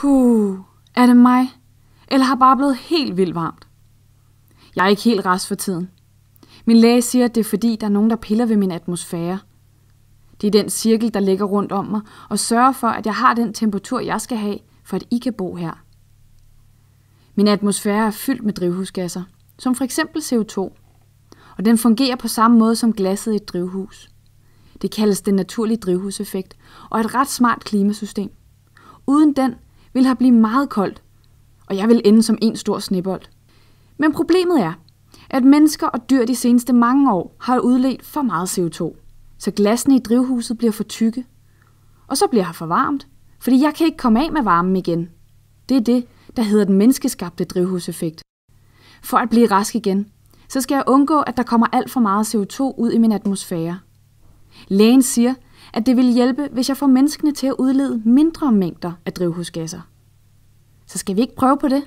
Puh, er det mig? Eller har bare blevet helt vildt varmt? Jeg er ikke helt rest for tiden. Min læge siger, at det er fordi, der er nogen, der piller ved min atmosfære. Det er den cirkel, der ligger rundt om mig og sørger for, at jeg har den temperatur, jeg skal have, for at I kan bo her. Min atmosfære er fyldt med drivhusgasser, som for eksempel CO2, og den fungerer på samme måde som glasset i et drivhus. Det kaldes den naturlige drivhuseffekt og et ret smart klimasystem. Uden den vil her blive meget koldt, og jeg vil ende som en stor snebold. Men problemet er, at mennesker og dyr de seneste mange år har udledt for meget CO2, så glassene i drivhuset bliver for tykke. Og så bliver her for varmt, fordi jeg kan ikke komme af med varmen igen. Det er det, der hedder den menneskeskabte drivhuseffekt. For at blive rask igen, så skal jeg undgå, at der kommer alt for meget CO2 ud i min atmosfære. Lægen siger, at det ville hjælpe, hvis jeg får menneskene til at udlede mindre mængder af drivhusgasser. Så skal vi ikke prøve på det?